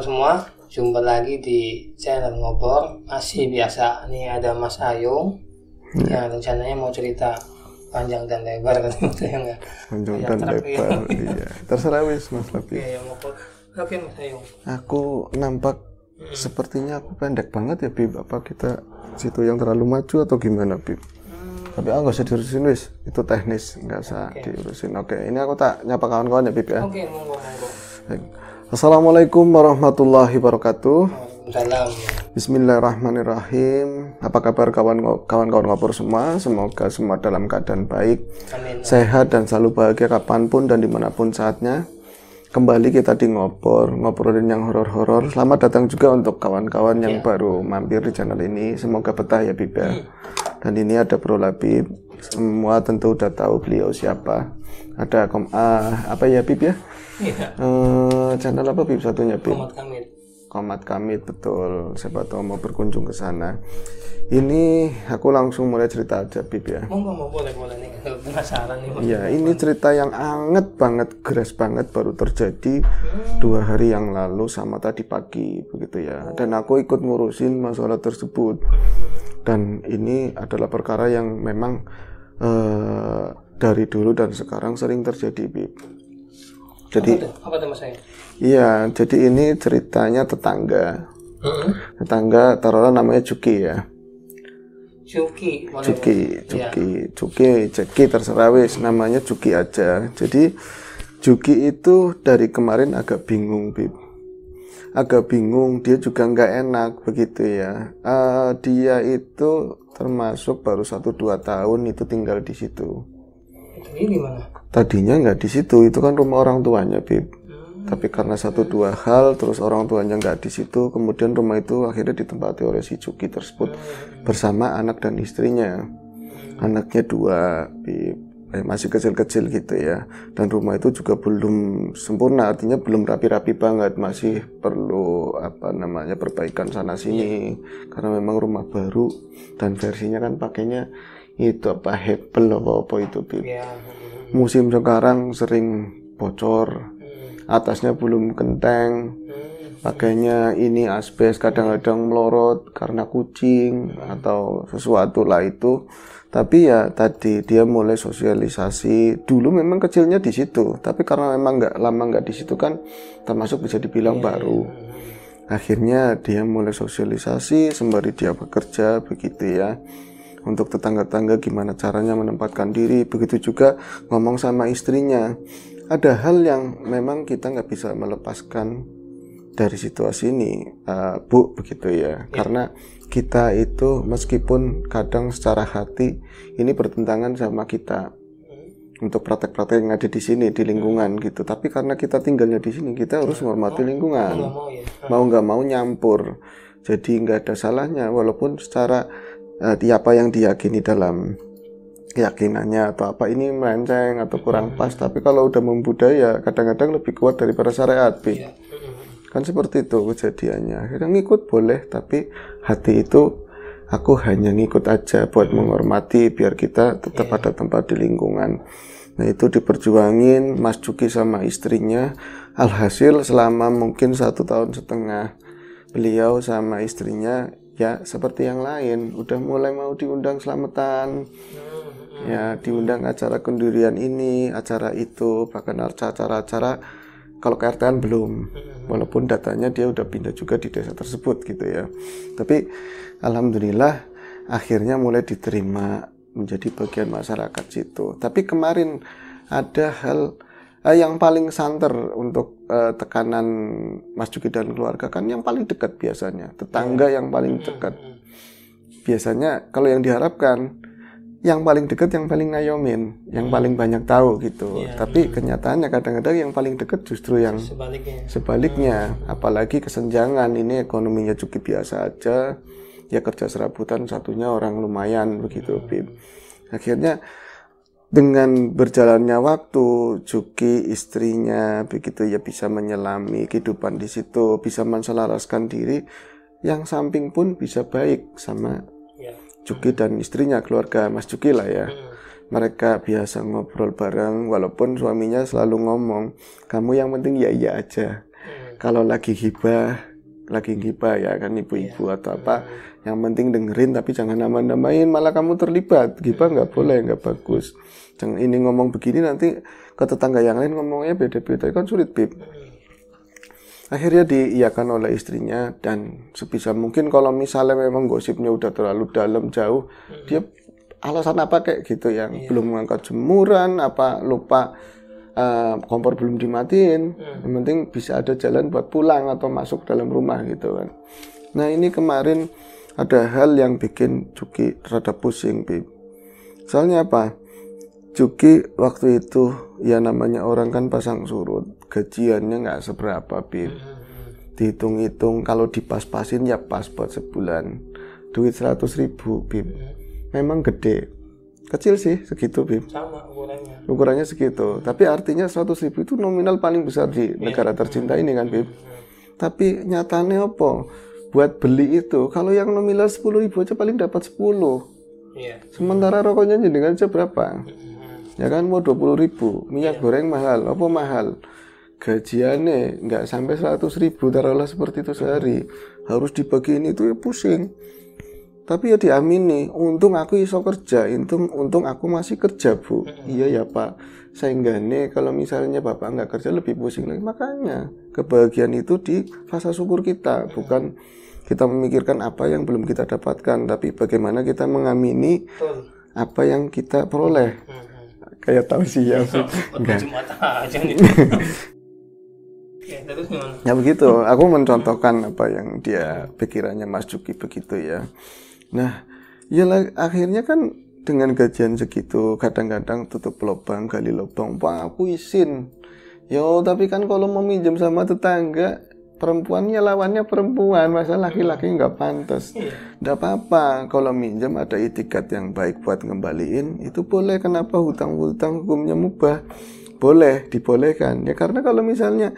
teman-teman semua, jumpa lagi di channel Ngobor. Masih biasa, nih ada Mas Ayung hmm. Iya. yang rencananya mau cerita panjang dan lebar kan Panjang dan lebar, iya. Terserah wis Mas Lapi. Iya, mau iya, Oke Mas Ayung. Aku nampak hmm. sepertinya aku pendek banget ya Bib. Apa kita situ yang terlalu maju atau gimana Bib? Hmm. tapi aku ah, nggak usah diurusin wis itu teknis nggak usah okay. diurusin oke ini aku tak nyapa kawan-kawan ya Bib ya oke okay, monggo monggo Assalamualaikum warahmatullahi wabarakatuh. Bismillahirrahmanirrahim. Apa kabar kawan-kawan kawan-kawan ngopor semua? Semoga semua dalam keadaan baik, Amin. sehat dan selalu bahagia kapanpun dan dimanapun saatnya. Kembali kita di ngopor, ngobrolin yang horor-horor. Selamat datang juga untuk kawan-kawan yang ya. baru mampir di channel ini. Semoga betah ya Biba. Ya. Hmm. Dan ini ada Bro Labib. Semua tentu udah tahu beliau siapa. Ada Kom A, apa ya Bib ya? Iya. Uh, channel apa Bib satunya Bib? Komat Kamit. Komat Kamit betul. Siapa tahu mau berkunjung ke sana. Ini aku langsung mulai cerita aja Bib ya. Monggo mau boleh boleh nih penasaran nih. Iya, ini cerita yang anget banget, geras banget baru terjadi hmm. dua hari yang lalu sama tadi pagi begitu ya. Oh. Dan aku ikut ngurusin masalah tersebut. Dan ini adalah perkara yang memang uh, dari dulu dan sekarang sering terjadi Bib jadi apa tuh, apa Iya, jadi ini ceritanya tetangga. Mm -hmm. Tetangga taruhlah namanya Juki ya. Juki, Juki, Juki, ya. Juki, Juki terserah wis namanya Juki aja. Jadi Juki itu dari kemarin agak bingung, Bib. Agak bingung, dia juga enggak enak begitu ya. Uh, dia itu termasuk baru satu dua tahun itu tinggal di situ ini mana? Tadinya nggak di situ, itu kan rumah orang tuanya, Bib. Hmm. Tapi karena satu dua hal, terus orang tuanya nggak di situ, kemudian rumah itu akhirnya ditempati oleh si Cuki tersebut hmm. bersama anak dan istrinya. Hmm. Anaknya dua, Bib eh, masih kecil-kecil gitu ya dan rumah itu juga belum sempurna artinya belum rapi-rapi banget masih perlu apa namanya perbaikan sana sini iya. karena memang rumah baru dan versinya kan pakainya itu apa hebel apa apa itu pip Yeah. Ya, Musim sekarang sering bocor, hmm. atasnya belum kenteng, hmm. pakainya ini asbes kadang-kadang melorot karena kucing hmm. atau sesuatu lah itu tapi ya tadi dia mulai sosialisasi dulu memang kecilnya di situ tapi karena memang nggak lama nggak di situ kan termasuk bisa dibilang iya, baru iya. akhirnya dia mulai sosialisasi sembari dia bekerja begitu ya untuk tetangga-tetangga gimana caranya menempatkan diri begitu juga ngomong sama istrinya ada hal yang memang kita nggak bisa melepaskan dari situasi ini uh, bu begitu ya iya. karena kita itu meskipun kadang secara hati ini bertentangan sama kita untuk praktek-praktek yang ada di sini di lingkungan gitu tapi karena kita tinggalnya di sini kita harus iya. menghormati lingkungan iya. mau nggak mau nyampur jadi nggak ada salahnya walaupun secara Eh, di apa yang diyakini dalam keyakinannya atau apa ini melenceng atau kurang hmm. pas tapi kalau udah membudaya kadang-kadang lebih kuat daripada syariat B. Iya. kan seperti itu kejadiannya akhirnya ngikut boleh tapi hati itu aku hanya ngikut aja buat hmm. menghormati biar kita tetap iya. ada tempat di lingkungan nah itu diperjuangin Mas Juki sama istrinya alhasil selama mungkin satu tahun setengah beliau sama istrinya ya seperti yang lain udah mulai mau diundang selamatan ya diundang acara kendurian ini acara itu bahkan acara-acara kalau KRTN belum walaupun datanya dia udah pindah juga di desa tersebut gitu ya tapi alhamdulillah akhirnya mulai diterima menjadi bagian masyarakat situ tapi kemarin ada hal uh, yang paling santer untuk uh, tekanan Mas Juki dan keluarga kan yang paling dekat biasanya tetangga iya. yang paling hmm, dekat hmm, hmm. biasanya kalau yang diharapkan yang paling dekat yang paling ngayomin yang hmm. paling banyak tahu gitu ya, tapi ya. kenyataannya kadang-kadang yang paling dekat justru yang sebaliknya, sebaliknya. Hmm. apalagi kesenjangan ini ekonominya cukup biasa aja ya kerja serabutan satunya orang lumayan begitu hmm. akhirnya dengan berjalannya waktu Juki istrinya begitu ya bisa menyelami kehidupan di situ bisa menselaraskan diri yang samping pun bisa baik sama ya. Juki dan istrinya keluarga Mas Juki lah ya hmm. mereka biasa ngobrol bareng walaupun suaminya selalu ngomong kamu yang penting ya iya aja hmm. kalau lagi hibah lagi hibah ya kan ibu-ibu ya. atau apa hmm. yang penting dengerin tapi jangan nama-namain malah kamu terlibat hibah nggak boleh nggak bagus yang ini ngomong begini nanti ke tetangga yang lain ngomongnya beda-beda kan sulit bib akhirnya diiyakan oleh istrinya dan sebisa mungkin kalau misalnya memang gosipnya udah terlalu dalam jauh hmm. dia alasan apa kayak gitu yang yeah. belum mengangkat jemuran apa lupa uh, kompor belum dimatiin hmm. yang penting bisa ada jalan buat pulang atau masuk dalam rumah gitu kan nah ini kemarin ada hal yang bikin Cuki rada pusing Bib soalnya apa Cuki waktu itu ya namanya orang kan pasang surut, gajiannya nggak seberapa, Bib. Hmm, hmm, hmm. Dihitung-hitung kalau dipas-pasin ya pas buat sebulan. Duit 100 ribu, Bib. Memang gede. Kecil sih segitu, Bib. ukurannya. segitu. Tapi artinya 100 ribu itu nominal paling besar di iya. negara tercinta ini kan, Bib. Tapi nyatanya apa? Buat beli itu, kalau yang nominal 10 ribu aja paling dapat 10. Iya. Sementara rokoknya jadi aja berapa? ya kan mau 20 ribu minyak yeah. goreng mahal apa mahal gajiannya nggak sampai 100 ribu taruhlah seperti itu sehari harus dibagiin itu ya pusing tapi ya diamini untung aku iso kerja untung untung aku masih kerja bu iya ya pak sehingga nih kalau misalnya bapak nggak kerja lebih pusing lagi makanya kebahagiaan itu di fase syukur kita bukan kita memikirkan apa yang belum kita dapatkan tapi bagaimana kita mengamini apa yang kita peroleh kayak tahu sih ya iya. enggak aja nih ya, begitu aku mencontohkan apa yang dia pikirannya Mas Juki begitu ya nah ya akhirnya kan dengan gajian segitu kadang-kadang tutup lubang gali lubang pak aku izin yo tapi kan kalau mau minjem sama tetangga perempuannya lawannya perempuan masa laki-laki nggak pantas iya. nggak apa-apa kalau minjem ada itikat yang baik buat ngembaliin itu boleh kenapa hutang-hutang hukumnya mubah boleh dibolehkan ya karena kalau misalnya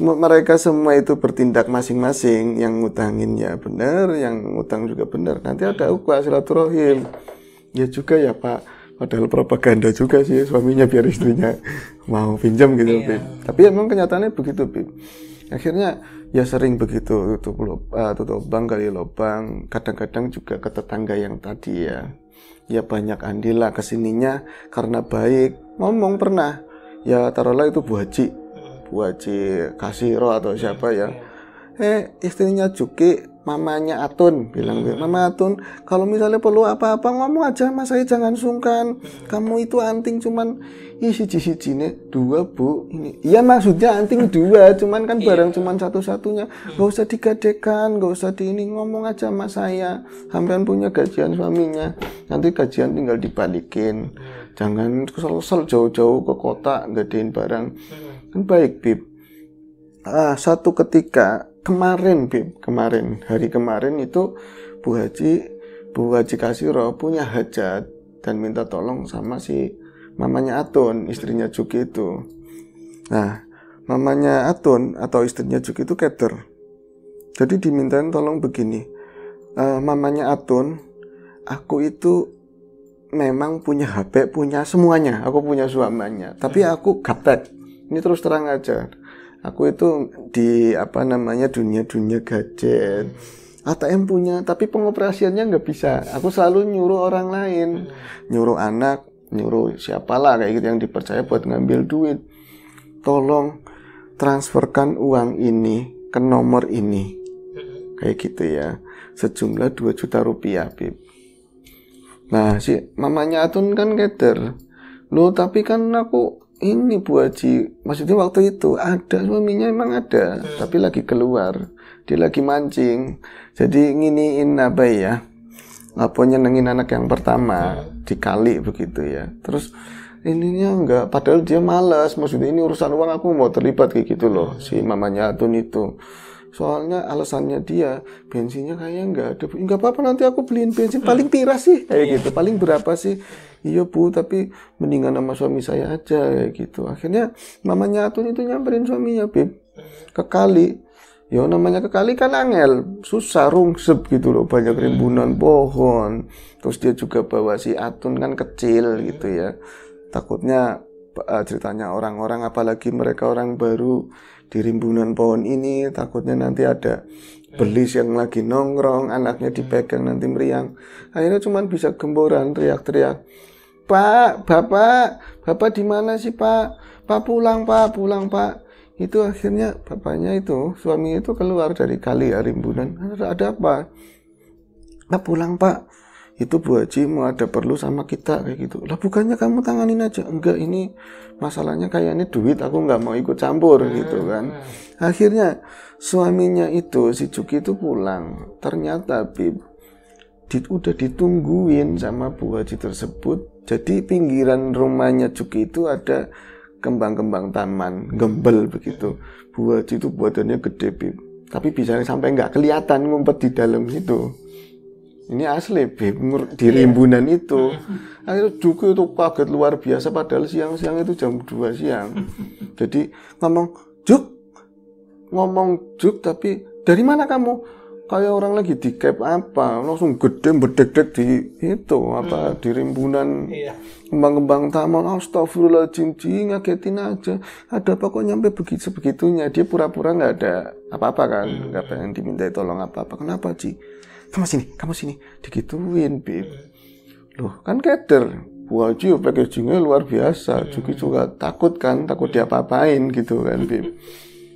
mereka semua itu bertindak masing-masing yang ngutangin ya benar yang ngutang juga benar nanti ada ukwa silaturahim ya juga ya pak padahal propaganda juga sih suaminya biar istrinya mau pinjam gitu iya. tapi emang kenyataannya begitu Bim akhirnya ya sering begitu tutup lubang, eh, tutup lubang kali lubang kadang-kadang juga ke tetangga yang tadi ya ya banyak andil lah kesininya karena baik ngomong pernah ya taruhlah itu Bu Haji hmm. Bu Haji Kasiro atau siapa ya hmm. eh istrinya Juki mamanya Atun bilang hmm. mama Atun kalau misalnya perlu apa-apa ngomong aja mas saya jangan sungkan kamu itu anting cuman isi cici cine dua bu ini iya maksudnya anting dua cuman kan iya. barang cuman satu-satunya Gak usah digadekan gak usah di ini ngomong aja mas saya sampean punya gajian suaminya nanti gajian tinggal dibalikin jangan kesel-kesel jauh-jauh ke kota gadein barang hmm. kan baik bib ah, satu ketika kemarin Bim, kemarin hari kemarin itu Bu Haji Bu Haji Kasiro punya hajat dan minta tolong sama si mamanya Atun, istrinya Juki itu. Nah, mamanya Atun atau istrinya Juki itu keter. Jadi dimintain tolong begini. E, mamanya Atun, aku itu memang punya HP, punya semuanya. Aku punya suaminya, tapi hmm. aku gaptek. Ini terus terang aja aku itu di apa namanya dunia-dunia gadget ATM hmm. punya tapi pengoperasiannya nggak bisa aku selalu nyuruh orang lain hmm. nyuruh anak nyuruh siapalah kayak gitu yang dipercaya buat ngambil duit tolong transferkan uang ini ke nomor ini hmm. kayak gitu ya sejumlah 2 juta rupiah Bib nah si mamanya Atun kan keter lo tapi kan aku ini Bu Haji, maksudnya waktu itu ada suaminya emang ada, hmm. tapi lagi keluar, dia lagi mancing, jadi nginiin apa ya, apa nyenengin anak yang pertama hmm. Iya. di begitu ya, terus ininya enggak, padahal dia malas, maksudnya ini urusan uang aku mau terlibat kayak gitu loh, hmm. si mamanya Atun itu, soalnya alasannya dia bensinnya kayaknya enggak ada, enggak apa-apa nanti aku beliin bensin, paling tiras sih kayak gitu, paling berapa sih iya bu tapi mendingan sama suami saya aja kayak gitu akhirnya mamanya Atun itu nyamperin suaminya Bib ke kali ya namanya kekali kali kan angel susah rungsep gitu loh banyak hmm. rimbunan pohon terus dia juga bawa si Atun kan kecil gitu ya takutnya eh, ceritanya orang-orang apalagi mereka orang baru di rimbunan pohon ini takutnya nanti ada belis yang lagi nongkrong anaknya dipegang nanti meriang akhirnya cuman bisa gemboran teriak-teriak Pak, Bapak, Bapak di mana sih Pak? Pak pulang Pak, pulang Pak. Itu akhirnya bapaknya itu, suami itu keluar dari kali ya rimbunan. Ada, ada apa? Pak pulang Pak. Itu Bu Haji mau ada perlu sama kita kayak gitu. Lah bukannya kamu tanganin aja. Enggak ini masalahnya kayak ini duit aku nggak mau ikut campur ah, gitu kan. Ah. Akhirnya suaminya itu si Juki itu pulang. Ternyata Bib di, udah ditungguin sama Bu Haji tersebut jadi pinggiran rumahnya Cuki itu ada kembang-kembang taman, gembel begitu. Buat itu buatannya gede, Bib. Tapi bisa sampai nggak kelihatan ngumpet di dalam itu. Ini asli, Bib, di iya. rimbunan itu. Akhirnya Cuki itu kaget luar biasa, padahal siang-siang itu jam 2 siang. Jadi ngomong, Juk, ngomong Juk, tapi dari mana kamu? kayak orang lagi di cap apa langsung gede berdek dek di itu apa hmm. di rimbunan iya. kembang-kembang yeah. taman astagfirullahaladzim ji ngagetin aja ada apa kok nyampe begitu sebegitunya dia pura-pura nggak -pura ada apa-apa kan hmm. nggak hmm. pengen diminta tolong apa-apa kenapa sih kamu sini kamu sini digituin bib hmm. loh kan keder wajib packagingnya luar biasa. hmm. juga takut kan, takut dia apa-apain gitu kan, bib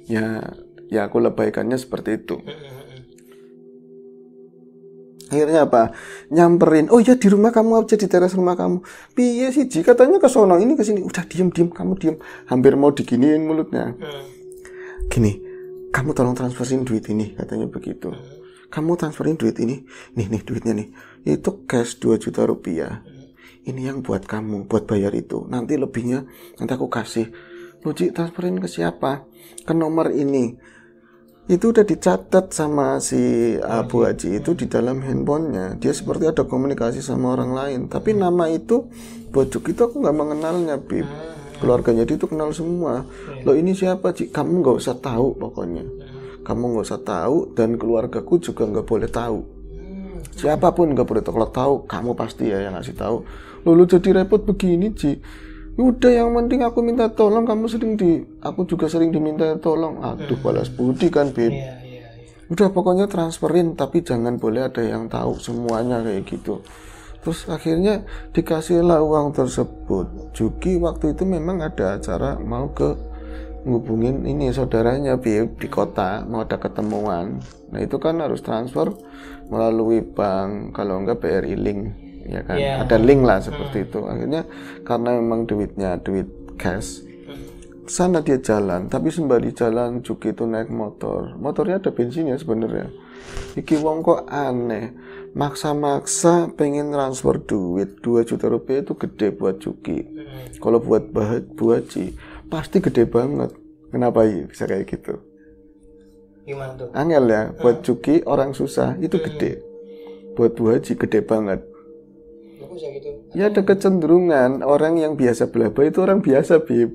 Ya, ya aku lebaikannya seperti itu. Hmm akhirnya apa nyamperin oh ya di rumah kamu aja di teras rumah kamu piye sih ji katanya ke sono ini ke sini udah diem diem kamu diem hampir mau diginiin mulutnya gini kamu tolong transferin duit ini katanya begitu kamu transferin duit ini nih nih duitnya nih itu cash 2 juta rupiah ini yang buat kamu buat bayar itu nanti lebihnya nanti aku kasih lo transferin ke siapa ke nomor ini itu udah dicatat sama si Abu Haji itu di dalam handphonenya dia seperti ada komunikasi sama orang lain tapi nama itu bojok itu aku nggak mengenalnya Bib keluarganya dia itu kenal semua lo ini siapa Ci? kamu nggak usah tahu pokoknya kamu nggak usah tahu dan keluargaku juga nggak boleh tahu siapapun nggak boleh tahu tahu kamu pasti ya yang ngasih tahu lo, lo jadi repot begini Ci udah yang penting aku minta tolong kamu sering di aku juga sering diminta tolong aduh hmm. balas budi kan bin iya, iya, iya. udah pokoknya transferin tapi jangan boleh ada yang tahu semuanya kayak gitu terus akhirnya dikasihlah uang tersebut Juki waktu itu memang ada acara mau ke ngubungin ini saudaranya Bib di kota mau ada ketemuan nah itu kan harus transfer melalui bank kalau enggak BRI Link ya kan yeah. ada link lah seperti hmm. itu akhirnya karena memang duitnya duit cash hmm. sana dia jalan tapi sembari jalan Juki itu naik motor motornya ada bensinnya sebenarnya iki wong kok aneh maksa-maksa pengen transfer duit 2 juta rupiah itu gede buat Juki hmm. kalau buat bahat buat Ci pasti gede banget kenapa ya bisa kayak gitu gimana tuh angel ya buat hmm. Juki orang susah itu gede buat Bu Haji gede banget bisa gitu ya ada kecenderungan orang yang biasa belaba itu orang biasa bib ah, ah.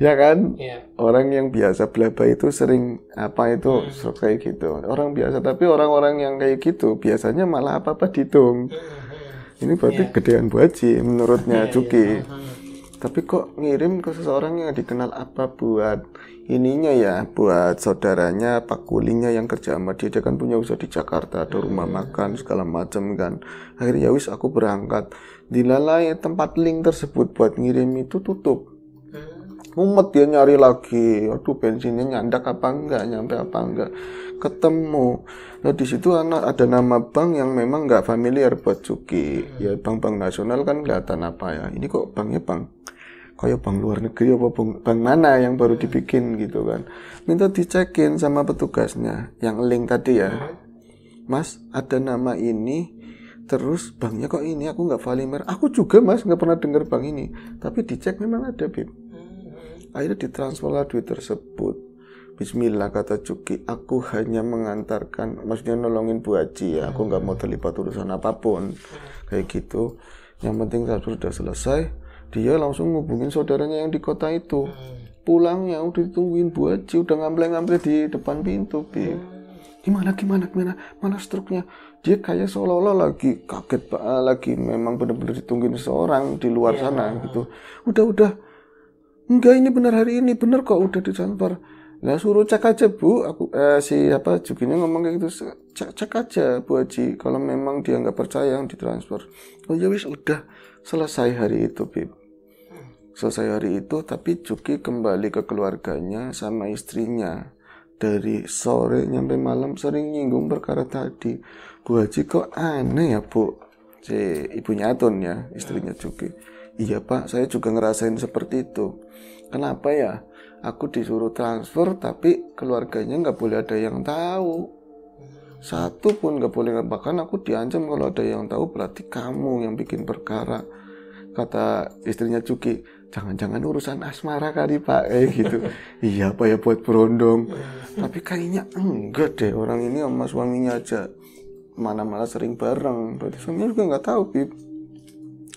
ya kan yeah. orang yang biasa belaba itu sering apa itu hmm. kayak gitu orang biasa tapi orang-orang yang kayak gitu biasanya malah apa apa ditung hmm, hmm. ini berarti yeah. gedean buaji menurutnya iya, iya. Cuki. yeah, hmm, hmm tapi kok ngirim ke seseorang yang dikenal apa buat ininya ya buat saudaranya pak kulinya yang kerja sama dia dia kan punya usaha di Jakarta ada rumah hmm. makan segala macam kan akhirnya ya wis aku berangkat dilalai tempat link tersebut buat ngirim itu tutup hmm. mumet dia nyari lagi aduh bensinnya nyandak apa enggak nyampe apa enggak ketemu nah di situ anak ada nama bank yang memang nggak familiar buat Cuki hmm. ya bank-bank nasional kan kelihatan apa ya ini kok banknya bank kayak bank luar negeri apa bank, bank mana yang baru hmm. dibikin gitu kan minta dicekin sama petugasnya yang link tadi ya hmm. mas ada nama ini terus banknya kok ini aku nggak familiar aku juga mas nggak pernah dengar bank ini tapi dicek memang ada bib akhirnya ditransferlah duit tersebut Bismillah kata Cuki, aku hanya mengantarkan, maksudnya nolongin Bu Haji ya, aku nggak mau terlibat urusan apapun, kayak gitu. Yang penting satu sudah selesai, dia langsung ngubungin saudaranya yang di kota itu. Pulangnya udah ditungguin Bu Haji, udah ngamble-ngamble di depan pintu, Bi. Gimana, gimana, gimana, mana struknya? Dia kayak seolah-olah lagi kaget, Pak, ah, lagi memang bener-bener ditungguin seorang di luar iya. sana gitu. Udah, udah, enggak ini benar hari ini, benar kok udah disampar lah suruh cek aja bu aku eh, si apa Juginya ngomong kayak gitu cek cek aja bu Haji kalau memang dia nggak percaya yang ditransfer oh ya wis udah selesai hari itu Bib selesai hari itu tapi Juki kembali ke keluarganya sama istrinya dari sore sampai malam sering nyinggung perkara tadi Bu Haji kok aneh ya Bu si ibunya Atun ya istrinya Juki iya Pak saya juga ngerasain seperti itu kenapa ya aku disuruh transfer tapi keluarganya nggak boleh ada yang tahu satu pun nggak boleh bahkan aku diancam kalau ada yang tahu berarti kamu yang bikin perkara kata istrinya Cuki jangan-jangan urusan asmara kali pak eh gitu iya apa ya buat berondong tapi kayaknya enggak deh orang ini sama suaminya aja mana mana sering bareng berarti suaminya juga nggak tahu pip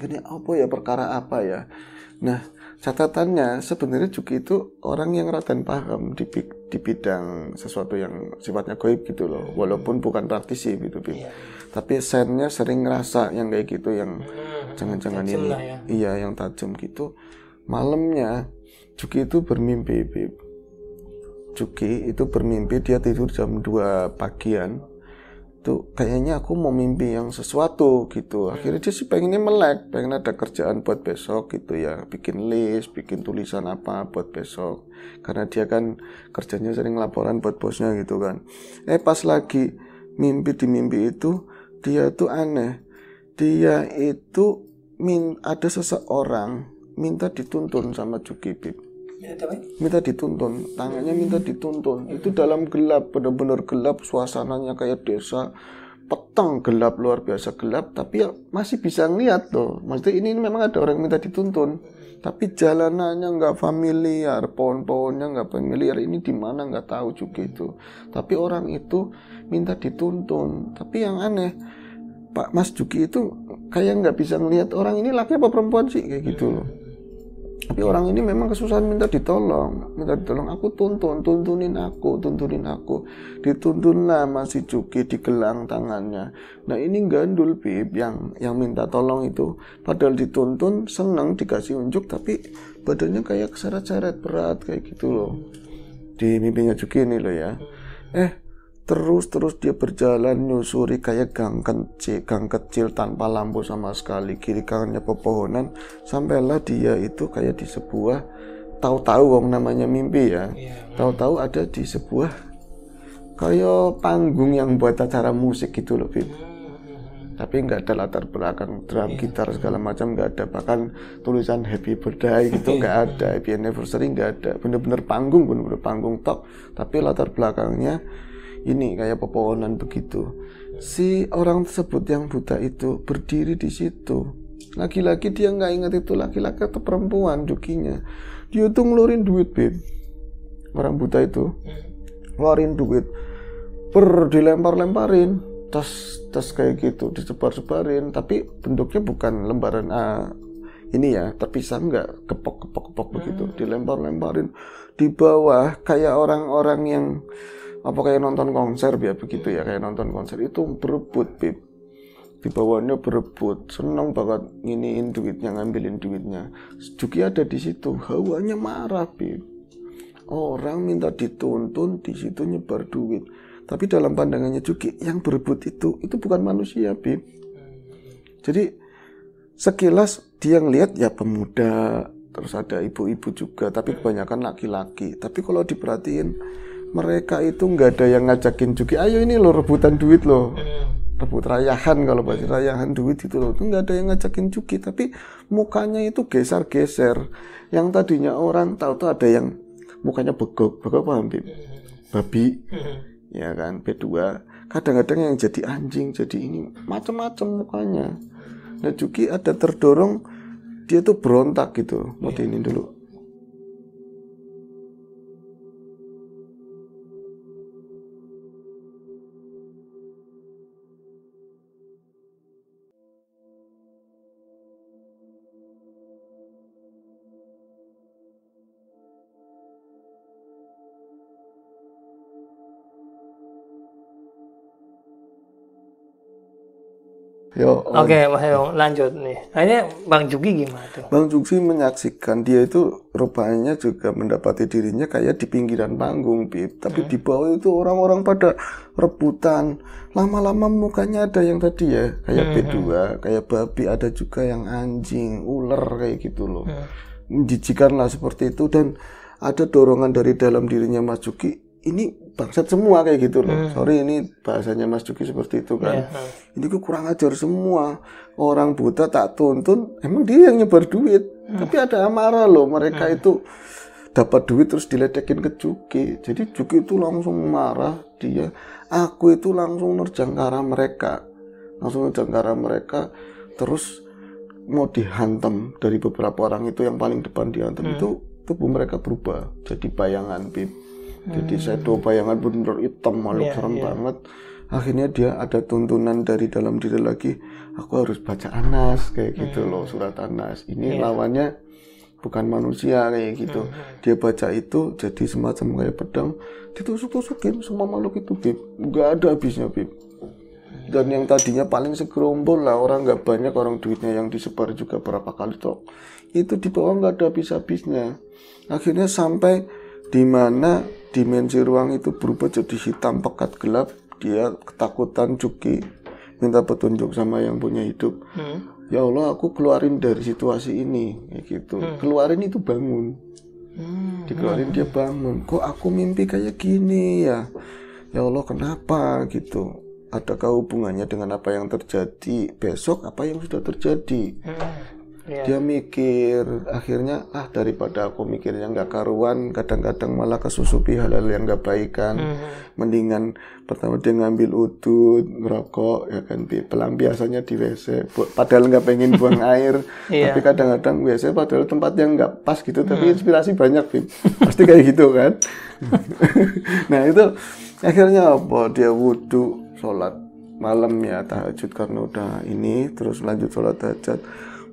ini apa ya perkara apa ya nah catatannya sebenarnya juga itu orang yang radan paham di, di bidang sesuatu yang sifatnya goib gitu loh hmm. walaupun bukan praktisi gitu Iya. tapi sennya sering ngerasa yang kayak gitu yang hmm, hmm, jangan-jangan hmm, ini ya. iya yang tajam gitu malamnya Juki itu bermimpi Juki itu bermimpi dia tidur jam 2 pagian tuh kayaknya aku mau mimpi yang sesuatu gitu hmm. akhirnya dia sih pengennya melek pengen ada kerjaan buat besok gitu ya bikin list bikin tulisan apa buat besok karena dia kan kerjanya sering laporan buat bosnya gitu kan eh pas lagi mimpi di mimpi itu dia tuh aneh dia itu min ada seseorang minta dituntun sama Juki Bib minta dituntun tangannya minta dituntun itu dalam gelap benar-benar gelap suasananya kayak desa petang gelap luar biasa gelap tapi ya masih bisa ngeliat tuh maksudnya ini, ini memang ada orang minta dituntun tapi jalanannya nggak familiar pohon-pohonnya nggak familiar ini di mana nggak tahu juga itu tapi orang itu minta dituntun tapi yang aneh Pak Mas Juki itu kayak nggak bisa ngelihat orang ini laki apa perempuan sih kayak gitu loh tapi orang ini memang kesusahan minta ditolong minta ditolong aku tuntun tuntunin aku tuntunin aku dituntunlah masih cuki gelang tangannya nah ini gandul bib yang yang minta tolong itu padahal dituntun senang dikasih unjuk tapi badannya kayak seret-seret berat kayak gitu loh di mimpinya cuki ini loh ya eh Terus-terus dia berjalan nyusuri kayak gang kecil, gang kecil tanpa lampu sama sekali. Kiri kanannya pepohonan, sampailah dia itu kayak di sebuah tahu-tahu wong namanya mimpi ya. Iya. Tahu-tahu ada di sebuah kayak panggung yang buat acara musik gitu loh, Bim. Hmm. Tapi nggak ada latar belakang drum, iya. gitar segala macam nggak ada. Bahkan tulisan Happy Birthday gitu nggak iya. ada, Happy Anniversary nggak ada. Bener-bener panggung, bener-bener panggung tok. Tapi latar belakangnya ini kayak pepohonan begitu. Si orang tersebut yang buta itu berdiri di situ. Laki-laki dia nggak ingat itu laki-laki atau perempuan jukinya. Dia tuh ngeluarin duit, Beb. Orang buta itu ngeluarin duit. Per dilempar-lemparin tas tas kayak gitu disebar-sebarin tapi bentuknya bukan lembaran A ah, ini ya terpisah nggak kepok kepok kepok begitu hmm. dilempar lemparin di bawah kayak orang-orang yang apa kayak nonton konser ya begitu ya kayak nonton konser itu berebut bib dibawanya berebut seneng banget nginiin duitnya ngambilin duitnya Juki ada di situ hawanya marah bib orang minta dituntun di situ nyebar duit tapi dalam pandangannya Juki yang berebut itu itu bukan manusia bib jadi sekilas dia ngeliat ya pemuda terus ada ibu-ibu juga tapi kebanyakan laki-laki tapi kalau diperhatiin mereka itu nggak ada yang ngajakin Juki ayo ini lo rebutan duit lo iya. rebut rayahan kalau bahasa iya. rayahan duit itu loh nggak ada yang ngajakin Juki tapi mukanya itu geser-geser yang tadinya orang tahu tuh ada yang mukanya begok begok paham Bim? Iya. babi ya kan B2 kadang-kadang yang jadi anjing jadi ini macam-macam mukanya nah Juki ada terdorong dia tuh berontak gitu mau ini dulu Oke, okay, oh. Mas Yong, lanjut nih. Akhirnya Bang Juki gimana tuh? Bang Juki menyaksikan dia itu rupanya juga mendapati dirinya kayak di pinggiran panggung, Bib. Tapi hmm. di bawah itu orang-orang pada rebutan. Lama-lama mukanya ada yang tadi ya, kayak hmm. B2, hmm, hmm. kayak babi, ada juga yang anjing, ular kayak gitu loh. Hmm. Menjijikan lah seperti itu dan ada dorongan dari dalam dirinya Mas Jugi, ini bangsat semua kayak gitu loh. Hmm. Sorry ini bahasanya Mas Juki seperti itu kan. Yeah. Ini gue kurang ajar semua. Orang buta tak tuntun, emang dia yang nyebar duit. Hmm. Tapi ada amarah loh mereka hmm. itu dapat duit terus diledekin ke Juki. Jadi Juki itu langsung marah dia. Aku itu langsung nerjang ke arah mereka. Langsung nerjang ke arah mereka terus mau dihantam dari beberapa orang itu yang paling depan dihantam hmm. itu tubuh mereka berubah jadi bayangan Bib Hmm. Jadi saya tuh bayangan benar hitam malu yeah, serem yeah. banget. Akhirnya dia ada tuntunan dari dalam diri lagi. Aku harus baca Anas kayak hmm. gitu loh hmm. surat Anas. Ini yeah. lawannya bukan manusia kayak gitu. Hmm, hmm. Dia baca itu jadi semacam kayak pedang ditusuk-tusukin semua makhluk itu bib. Gak ada habisnya bib dan yang tadinya paling segerombol lah orang nggak banyak orang duitnya yang disebar juga berapa kali toh itu di bawah nggak ada habis-habisnya akhirnya sampai di mana dimensi ruang itu berubah jadi hitam pekat gelap dia ketakutan cuki minta petunjuk sama yang punya hidup hmm. ya Allah aku keluarin dari situasi ini kayak gitu hmm. keluarin itu bangun hmm. dikeluarin hmm. dia bangun kok aku mimpi kayak gini ya ya Allah kenapa gitu adakah hubungannya dengan apa yang terjadi besok apa yang sudah terjadi hmm yeah. dia mikir akhirnya ah daripada aku mikir yang nggak karuan kadang-kadang malah kesusupi hal hal yang nggak baik kan mm -hmm. mendingan pertama dia ngambil udut ngerokok ya kan pelampiasannya di WC padahal nggak pengen buang air yeah. tapi kadang-kadang WC padahal tempat yang nggak pas gitu tapi hmm. inspirasi banyak Bim pasti kayak gitu kan nah itu akhirnya apa dia wudhu sholat malam ya tahajud karena udah ini terus lanjut sholat tahajud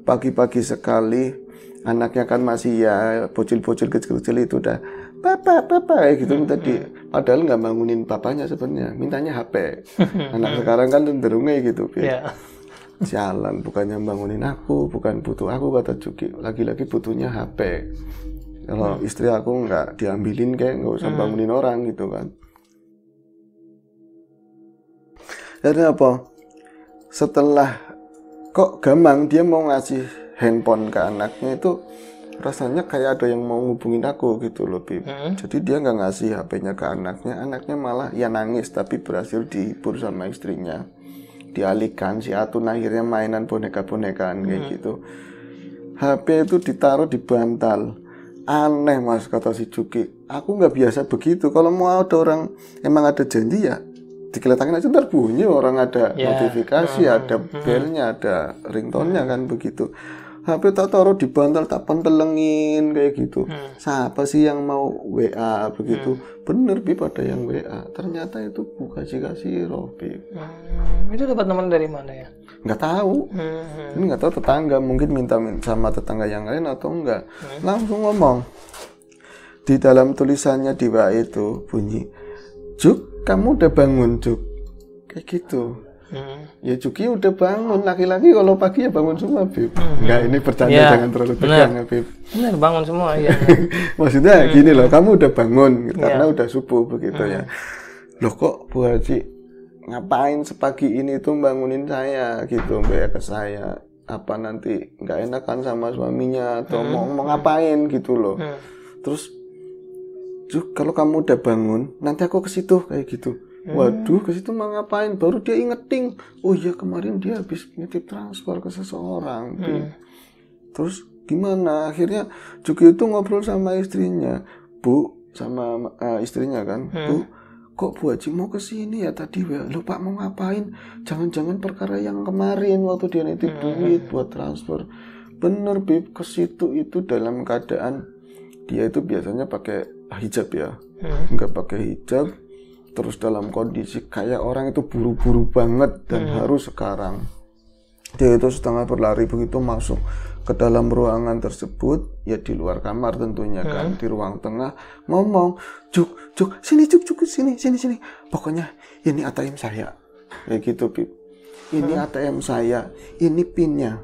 pagi-pagi sekali anaknya kan masih ya bocil-bocil kecil-kecil itu udah bapak bapak gitu tadi di padahal nggak bangunin papanya sebenarnya mintanya HP anak sekarang kan cenderungnya gitu ya. jalan bukannya bangunin aku bukan butuh aku kata Juki lagi-lagi butuhnya HP kalau hmm. istri aku nggak diambilin kayak nggak usah hmm. bangunin hmm. orang gitu kan jadi apa setelah kok gampang dia mau ngasih handphone ke anaknya itu rasanya kayak ada yang mau ngubungin aku gitu loh Bib. Hmm? Jadi dia nggak ngasih HP-nya ke anaknya, anaknya malah ya nangis tapi berhasil dihibur sama istrinya. Dialihkan si Atun akhirnya mainan boneka-bonekaan kayak hmm. gitu. HP itu ditaruh di bantal. Aneh mas kata si Juki. Aku nggak biasa begitu. Kalau mau ada orang emang ada janji ya dikeletakin aja ntar bunyi orang ada yeah. notifikasi, hmm. ada hmm. belnya, ada ringtone-nya hmm. kan begitu. HP tak taruh di bantal tak pentelengin kayak gitu. Hmm. Siapa sih yang mau WA begitu? Hmm. Bener bi pada yang WA. Ternyata itu buka sih kasih Robi. Hmm. Itu dapat teman dari mana ya? Nggak tahu. Hmm. Ini nggak tahu tetangga mungkin minta sama tetangga yang lain atau enggak. Hmm. Langsung ngomong. Di dalam tulisannya di WA itu bunyi, "Juk, kamu udah bangun cuk kayak gitu hmm. ya cuki iya udah bangun laki-laki kalau pagi ya bangun semua Bib hmm. enggak ini bercanda iya, yeah. jangan terlalu tegang ya Bib Benar bangun semua ya maksudnya hmm. gini loh kamu udah bangun iya. karena udah subuh begitu ya. hmm. ya loh kok Bu Haji ngapain sepagi ini tuh bangunin saya gitu mbak ya, ke saya apa nanti nggak enakan sama suaminya atau hmm. mau, mau ngapain gitu loh hmm. terus Duh, kalau kamu udah bangun, nanti aku ke situ kayak gitu. Hmm. Waduh, ke situ mau ngapain? Baru dia ingeting. Oh iya, kemarin dia habis nitip transfer ke seseorang. Hmm. Terus gimana? Akhirnya Juki itu ngobrol sama istrinya. Bu, sama uh, istrinya kan. Hmm. Bu, kok Bu Haji mau ke sini ya tadi? Lupa Pak mau ngapain? Jangan-jangan perkara yang kemarin waktu dia nitip hmm. duit buat transfer. Bener, Bib, ke situ itu dalam keadaan dia itu biasanya pakai Ah, hijab ya hmm. nggak pakai hijab terus dalam kondisi kayak orang itu buru-buru banget dan hmm. harus sekarang dia itu setengah berlari begitu masuk ke dalam ruangan tersebut ya di luar kamar tentunya hmm. kan di ruang tengah ngomong cuk cuk sini cuk cuk sini sini sini pokoknya ini ATM saya kayak gitu pip ini hmm. ATM saya ini pinnya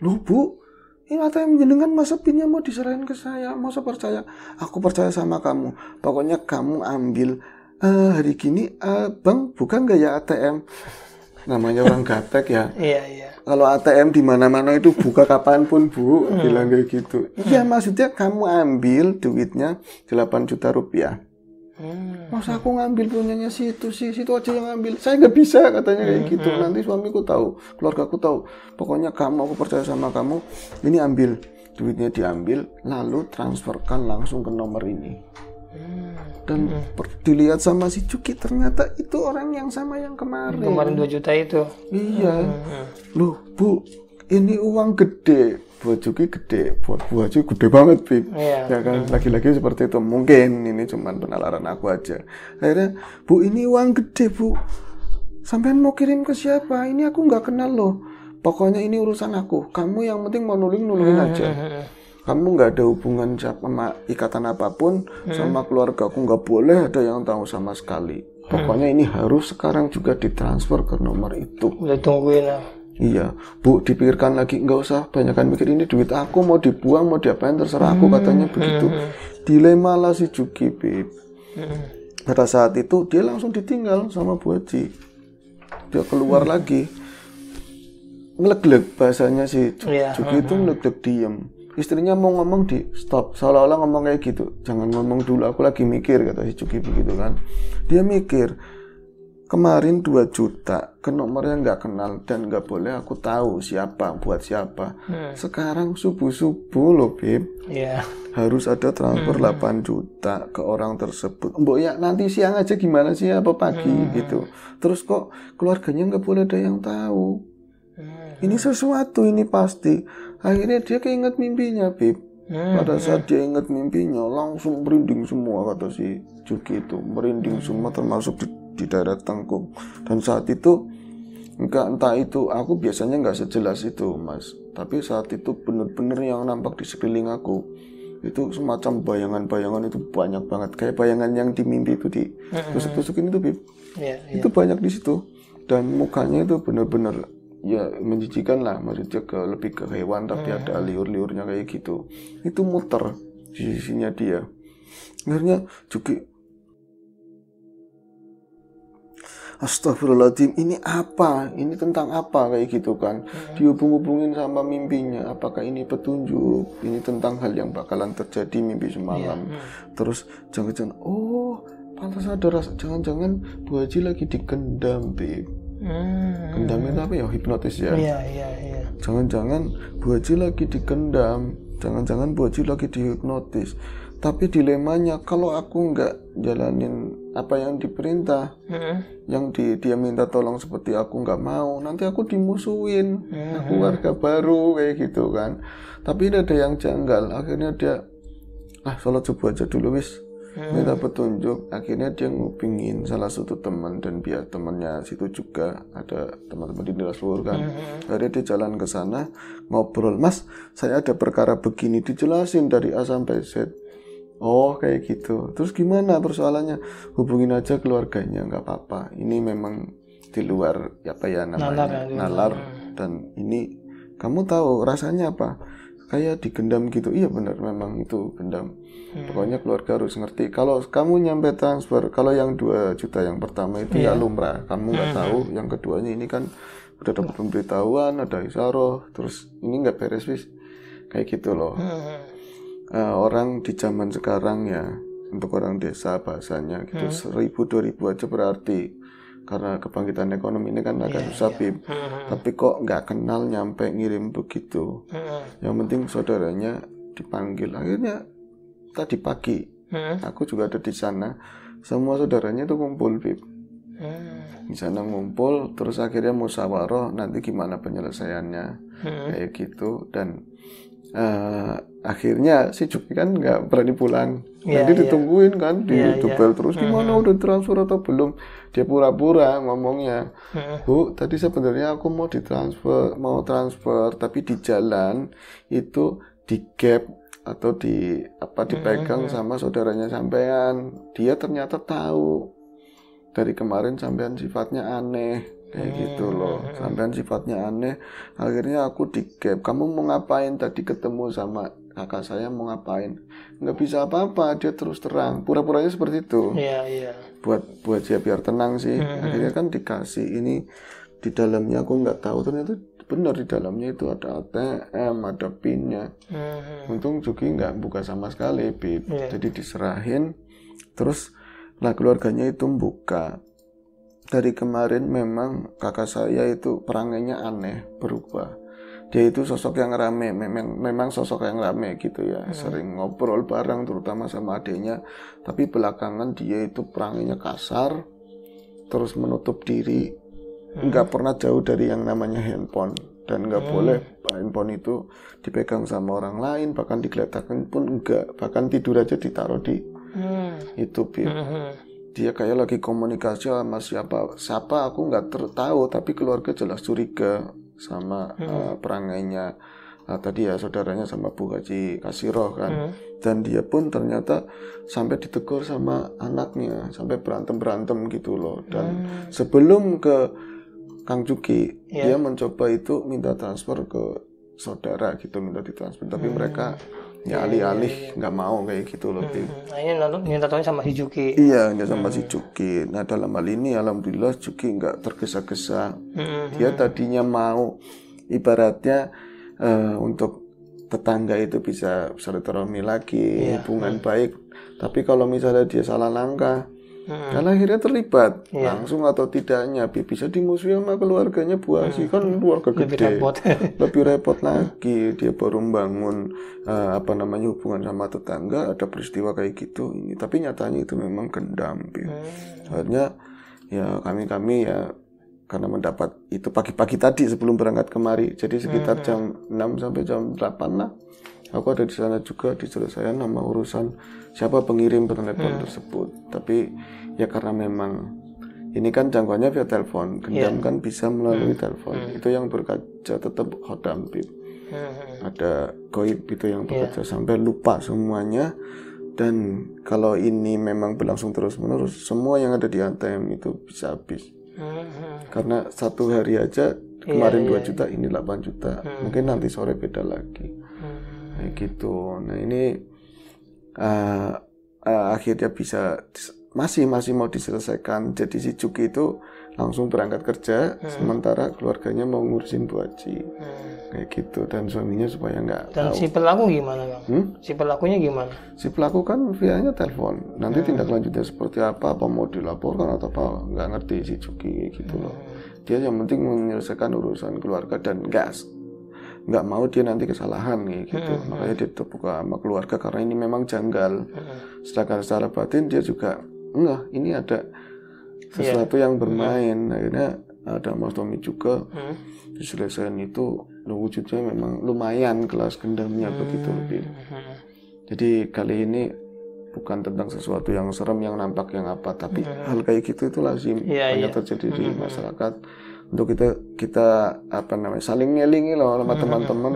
lu bu ini ATM jenengan masa pinnya mau diserahin ke saya masa percaya aku percaya sama kamu pokoknya kamu ambil uh, hari gini uh, bang bukan nggak ya ATM namanya orang gatek ya iya iya kalau ATM di mana-mana itu buka kapanpun bu hmm. bilang kayak gitu iya hmm. maksudnya kamu ambil duitnya 8 juta rupiah Hmm. Masa aku ngambil punyanya situ sih, situ aja yang ngambil. Saya nggak bisa katanya kayak gitu. Mm-hmm. Nanti suamiku tahu, keluarga aku tahu. Pokoknya kamu, aku percaya sama kamu. Ini ambil duitnya diambil, lalu transferkan langsung ke nomor ini. Mm-hmm. Dan hmm. Per, dilihat sama si Cuki ternyata itu orang yang sama yang kemarin. Kemarin 2 juta itu. Iya. Hmm. Loh, Bu, ini uang gede buat Juki gede buat Bu Juki gede banget Bib yeah. ya kan lagi-lagi seperti itu mungkin ini cuma penalaran aku aja akhirnya Bu ini uang gede Bu sampean mau kirim ke siapa ini aku nggak kenal loh pokoknya ini urusan aku kamu yang penting mau nuling nulungin iya, aja iya, iya, kamu nggak ada hubungan sama ikatan apapun sama keluarga aku nggak boleh ada yang tahu sama sekali pokoknya ini harus sekarang juga ditransfer ke nomor itu udah tungguin lah Iya, Bu, dipikirkan lagi nggak usah banyakkan mikir ini duit aku mau dibuang mau diapain terserah aku hmm, katanya hmm, begitu. Hmm. Dilema lah si Juki, Beb. Pada saat itu dia langsung ditinggal sama Bu Haji. Dia keluar lagi. Ngeleg-leg bahasanya si iya, Juki itu ngeleg-leg diem. Istrinya mau ngomong di stop, seolah-olah ngomong kayak gitu. Jangan ngomong dulu, aku lagi mikir kata si Juki begitu kan. Dia mikir, kemarin 2 juta ke nomor yang nggak kenal dan nggak boleh aku tahu siapa buat siapa hmm. sekarang subuh subuh loh beb yeah. harus ada transfer hmm. 8 juta ke orang tersebut mbok ya nanti siang aja gimana sih apa pagi hmm. gitu terus kok keluarganya nggak boleh ada yang tahu hmm. ini sesuatu ini pasti akhirnya dia keinget mimpinya beb hmm. pada saat hmm. dia inget mimpinya langsung merinding semua kata si Juki itu merinding hmm. semua termasuk di di daerah tengkung dan saat itu enggak entah itu aku biasanya enggak sejelas itu mas tapi saat itu benar-benar yang nampak di sekeliling aku itu semacam bayangan-bayangan itu banyak banget kayak bayangan yang di mimpi itu di tusuk-tusukin itu tuh iya, iya. itu banyak di situ dan mukanya itu benar-benar ya menjijikan lah maksudnya ke lebih ke hewan tapi mm -hmm. ada liur-liurnya kayak gitu itu muter di sisinya dia akhirnya juga astagfirullahaladzim ini apa ini tentang apa kayak gitu kan hmm. dihubung-hubungin sama mimpinya apakah ini petunjuk ini tentang hal yang bakalan terjadi mimpi semalam hmm. terus jangan-jangan oh pantas ada rasa jangan-jangan Bu Haji lagi digendam babe hmm. gendam itu apa ya hipnotis ya iya jangan-jangan Bu Haji lagi digendam jangan-jangan Bu Haji lagi dihipnotis tapi dilemanya kalau aku nggak jalanin apa yang diperintah hmm. yang di, dia minta tolong seperti aku nggak mau nanti aku dimusuhin hmm. aku warga baru kayak gitu kan tapi ini ada yang janggal akhirnya dia ah sholat subuh aja dulu wis hmm. minta petunjuk akhirnya dia ngupingin salah satu teman dan biar temannya situ juga ada teman-teman di daerah seluruh kan hmm. akhirnya dia jalan ke sana ngobrol mas saya ada perkara begini dijelasin dari A sampai Z Oh kayak gitu. Terus gimana persoalannya? Hubungin aja keluarganya nggak apa-apa. Ini memang di luar apa ya namanya nalar, ya, nalar ya. dan ini kamu tahu rasanya apa? Kayak digendam gitu. Iya benar memang itu gendam. Hmm. Pokoknya keluarga harus ngerti. Kalau kamu nyampe transfer, kalau yang 2 juta yang pertama itu yeah. ya iya. lumrah. Kamu nggak hmm. tahu. Yang keduanya ini kan udah dapat iya. pemberitahuan, ada isaroh, terus ini nggak beres bis. Kayak gitu loh. Hmm uh, orang di zaman sekarang ya untuk orang desa bahasanya gitu hmm. seribu dua ribu aja berarti karena kebangkitan ekonomi ini kan agak yeah, susah yeah. Hmm, hmm, hmm. Tapi kok nggak kenal nyampe ngirim begitu. Hmm. Yang penting saudaranya dipanggil. Akhirnya tadi pagi hmm. aku juga ada di sana. Semua saudaranya itu kumpul Bib. Hmm. Di sana ngumpul terus akhirnya musyawarah nanti gimana penyelesaiannya. Hmm. Kayak gitu dan uh, akhirnya si Juki kan nggak berani pulang. Yeah, Nanti yeah. ditungguin kan, di yeah, iya, iya. yeah. terus mm-hmm. gimana mm -hmm. udah transfer atau belum? Dia pura-pura ngomongnya, mm Bu, tadi sebenarnya aku mau ditransfer, mau transfer, tapi di jalan itu di gap atau di apa dipegang mm -hmm. sama saudaranya sampean. Dia ternyata tahu dari kemarin sampean sifatnya aneh kayak hmm. gitu loh sampean sifatnya aneh akhirnya aku di gap kamu mau ngapain tadi ketemu sama kakak saya mau ngapain nggak bisa apa-apa dia terus terang pura-puranya seperti itu yeah, yeah. buat buat dia biar tenang sih hmm. akhirnya kan dikasih ini di dalamnya aku nggak tahu ternyata benar di dalamnya itu ada ATM ada pinnya hmm. untung Juki nggak buka sama sekali Yeah. jadi diserahin terus lah keluarganya itu buka dari kemarin memang kakak saya itu perangainya aneh berubah dia itu sosok yang rame memang memang sosok yang rame gitu ya hmm. sering ngobrol bareng terutama sama adiknya tapi belakangan dia itu perangainya kasar terus menutup diri hmm. nggak hmm. pernah jauh dari yang namanya handphone dan nggak hmm. boleh handphone itu dipegang sama orang lain bahkan digeletakan pun enggak bahkan tidur aja ditaruh di hmm. itu hmm. hmm dia kayak lagi komunikasi sama siapa siapa aku nggak tahu tapi keluarga jelas curiga sama hmm. uh, perangainya uh, tadi ya saudaranya sama Bu Haji Kasiroh kan hmm. dan dia pun ternyata sampai ditegur sama anaknya sampai berantem berantem gitu loh dan hmm. sebelum ke Kang Juki yeah. dia mencoba itu minta transfer ke saudara gitu minta ditransfer tapi hmm. mereka ya iya, iya, alih-alih iya. nggak mau kayak gitu loh hmm. nah ini lalu ini tolong sama si Juki iya nggak sama hmm. si Juki nah dalam hal ini alhamdulillah Juki nggak tergesa-gesa hmm. dia tadinya mau ibaratnya uh, untuk tetangga itu bisa silaturahmi lagi ya. hubungan hmm. baik tapi kalau misalnya dia salah langkah Hmm. Karena akhirnya terlibat yeah. langsung atau tidaknya bisa dimusuhi sama keluarganya Bu sih hmm. kan keluarga lebih gede. Repot. lebih repot lagi dia baru membangun uh, apa namanya hubungan sama tetangga ada peristiwa kayak gitu ini tapi nyatanya itu memang gendam. Ya. Hmm. Akhirnya ya kami-kami ya karena mendapat itu pagi-pagi tadi sebelum berangkat kemari. Jadi sekitar hmm. jam 6 sampai jam 8 lah aku ada di sana juga disuruh saya nama urusan siapa pengirim penelpon hmm. tersebut tapi ya karena memang ini kan jangkauannya via telepon gendam yeah. kan bisa melalui hmm. telepon hmm. itu yang berkaca tetap hot hmm. ada goib itu yang iya. berkaca yeah. sampai lupa semuanya dan kalau ini memang berlangsung terus menerus semua yang ada di ATM itu bisa habis hmm. karena satu hari aja iya, kemarin yeah, 2 yeah. juta ini 8 juta hmm. mungkin nanti sore beda lagi kayak gitu nah ini uh, uh, akhirnya bisa masih masih mau diselesaikan jadi si Juki itu langsung berangkat kerja hmm. sementara keluarganya mau ngurusin Bu Haji hmm. kayak gitu dan suaminya supaya nggak dan tahu. si pelaku gimana bang hmm? si pelakunya gimana si pelaku kan via-nya telepon nanti hmm. tindak lanjutnya seperti apa apa mau dilaporkan atau apa nggak ngerti si Juki gitu hmm. loh dia yang penting menyelesaikan urusan keluarga dan gas nggak mau dia nanti kesalahan nih gitu hmm, hmm. makanya dia buka sama keluarga karena ini memang janggal hmm. hmm. sedangkan secara batin dia juga enggak ini ada iya. sesuatu yeah. yang hmm. bermain hmm. akhirnya ada mas Tommy juga hmm. di itu wujudnya memang lumayan kelas gendamnya hmm. begitu lebih jadi kali ini bukan tentang sesuatu yang serem yang nampak yang apa tapi hmm. hal kayak gitu itu lazim yeah, iya, banyak yeah. terjadi di masyarakat untuk kita kita apa namanya saling ngelingi loh sama hmm, teman-teman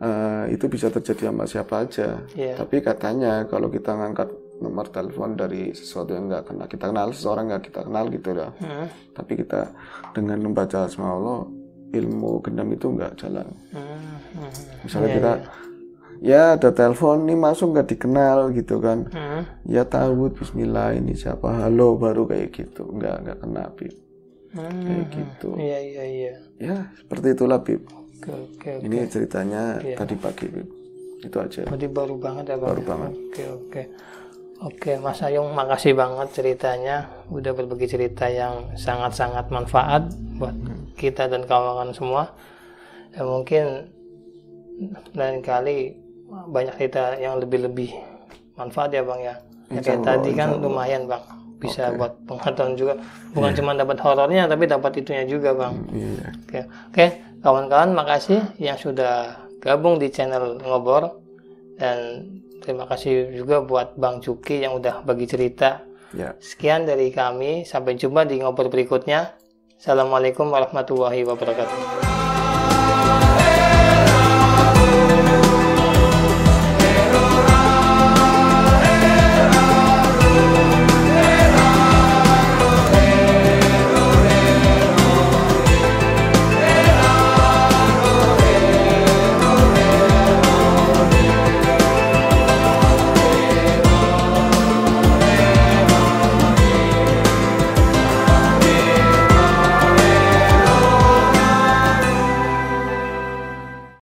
uh, itu bisa terjadi sama siapa aja yeah. tapi katanya kalau kita ngangkat nomor telepon dari sesuatu yang nggak kenal kita kenal seseorang nggak kita kenal gitu loh. hmm. tapi kita dengan membaca asma allah ilmu gendam itu nggak jalan hmm. misalnya yeah, kita yeah ya ada telepon nih masuk nggak dikenal gitu kan hmm. ya tahu bismillah ini siapa halo baru kayak gitu nggak nggak kenal gitu hmm. kayak gitu iya iya iya ya seperti itulah Bib oke, oke, oke. ini ceritanya ya. tadi pagi Bib itu aja Tadi oh, baru banget ya Bang baru banget oke oke oke Mas Ayung makasih banget ceritanya udah berbagi cerita yang sangat-sangat manfaat buat hmm. kita dan kawan-kawan semua ya, mungkin lain kali banyak cerita yang lebih-lebih manfaat ya Bang ya, ya kayak tadi kan lumayan Bang bisa okay. buat penghantaran juga bukan yeah. cuma dapat horornya tapi dapat itunya juga bang yeah. oke okay. okay. kawan-kawan makasih yang sudah gabung di channel ngobor dan terima kasih juga buat bang Juki yang udah bagi cerita yeah. sekian dari kami sampai jumpa di ngobor berikutnya assalamualaikum warahmatullahi wabarakatuh